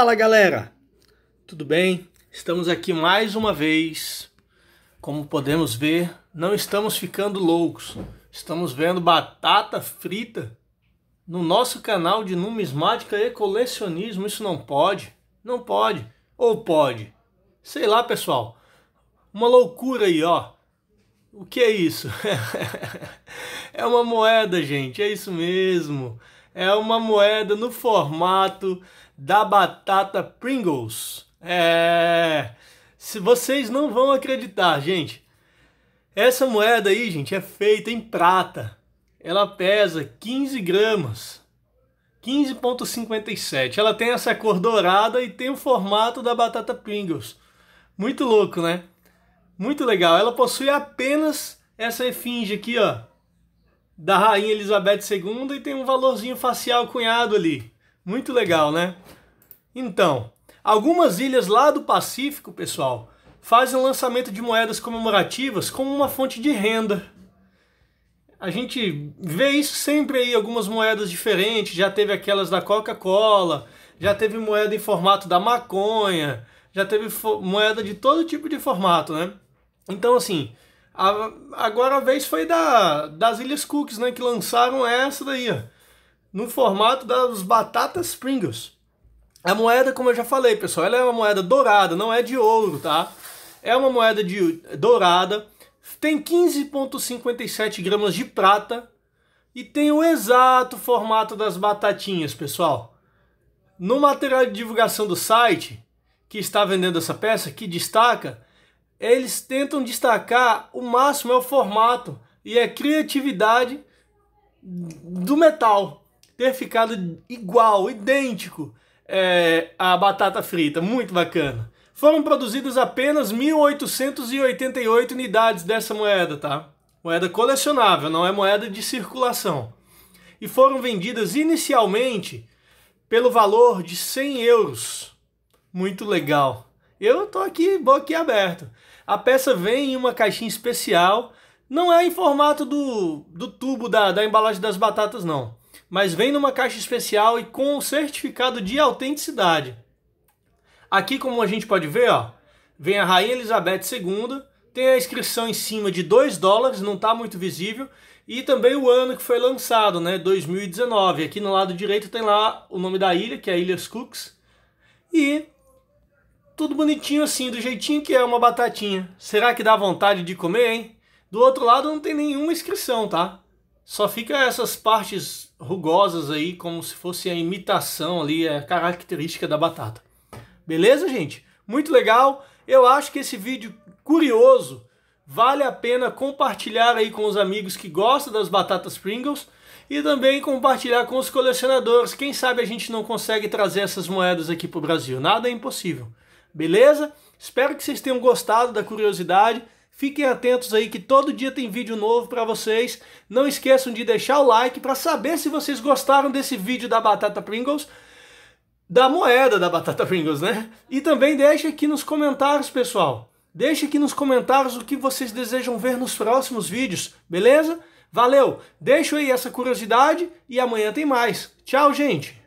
Fala galera, tudo bem? Estamos aqui mais uma vez. Como podemos ver, não estamos ficando loucos. Estamos vendo batata frita no nosso canal de numismática e colecionismo. Isso não pode, não pode, ou pode. Sei lá, pessoal. Uma loucura aí, ó. O que é isso? é uma moeda, gente. É isso mesmo é uma moeda no formato da batata Pringles. É. Se vocês não vão acreditar, gente. Essa moeda aí, gente, é feita em prata. Ela pesa 15 gramas. 15,57. Ela tem essa cor dourada e tem o formato da batata Pringles. Muito louco, né? Muito legal. Ela possui apenas essa esfinge aqui, ó da Rainha Elizabeth II e tem um valorzinho facial cunhado ali. Muito legal, né? Então, algumas ilhas lá do Pacífico, pessoal, fazem o lançamento de moedas comemorativas como uma fonte de renda. A gente vê isso sempre aí, algumas moedas diferentes. Já teve aquelas da Coca-Cola, já teve moeda em formato da maconha, já teve moeda de todo tipo de formato, né? Então, assim, a, agora a vez foi da, das Ilhas Cooks, né? Que lançaram essa daí, ó, no formato das batatas Pringles. A moeda, como eu já falei, pessoal, ela é uma moeda dourada, não é de ouro, tá? É uma moeda de dourada, tem 15,57 gramas de prata e tem o exato formato das batatinhas, pessoal. No material de divulgação do site que está vendendo essa peça, que destaca eles tentam destacar o máximo é o formato e a criatividade do metal ter ficado igual, idêntico é, à batata frita, muito bacana. Foram produzidas apenas 1.888 unidades dessa moeda, tá? Moeda colecionável, não é moeda de circulação. E foram vendidas inicialmente pelo valor de 100 euros. Muito legal. Eu tô aqui aberto. A peça vem em uma caixinha especial, não é em formato do, do tubo da, da embalagem das batatas, não. Mas vem numa caixa especial e com um certificado de autenticidade. Aqui, como a gente pode ver, ó, vem a Rainha Elizabeth II, tem a inscrição em cima de 2 dólares, não está muito visível, e também o ano que foi lançado, né, 2019. Aqui no lado direito tem lá o nome da ilha, que é Ilhas Cooks, e tudo bonitinho assim, do jeitinho que é uma batatinha. Será que dá vontade de comer, hein? Do outro lado não tem nenhuma inscrição, tá? Só fica essas partes rugosas aí, como se fosse a imitação ali, a característica da batata. Beleza, gente? Muito legal. Eu acho que esse vídeo curioso vale a pena compartilhar aí com os amigos que gostam das batatas Pringles e também compartilhar com os colecionadores. Quem sabe a gente não consegue trazer essas moedas aqui para o Brasil. Nada é impossível beleza? Espero que vocês tenham gostado da curiosidade. Fiquem atentos aí que todo dia tem vídeo novo para vocês. Não esqueçam de deixar o like para saber se vocês gostaram desse vídeo da batata Pringles, da moeda da batata Pringles, né? E também deixe aqui nos comentários, pessoal. Deixe aqui nos comentários o que vocês desejam ver nos próximos vídeos, beleza? Valeu. Deixo aí essa curiosidade e amanhã tem mais. Tchau, gente.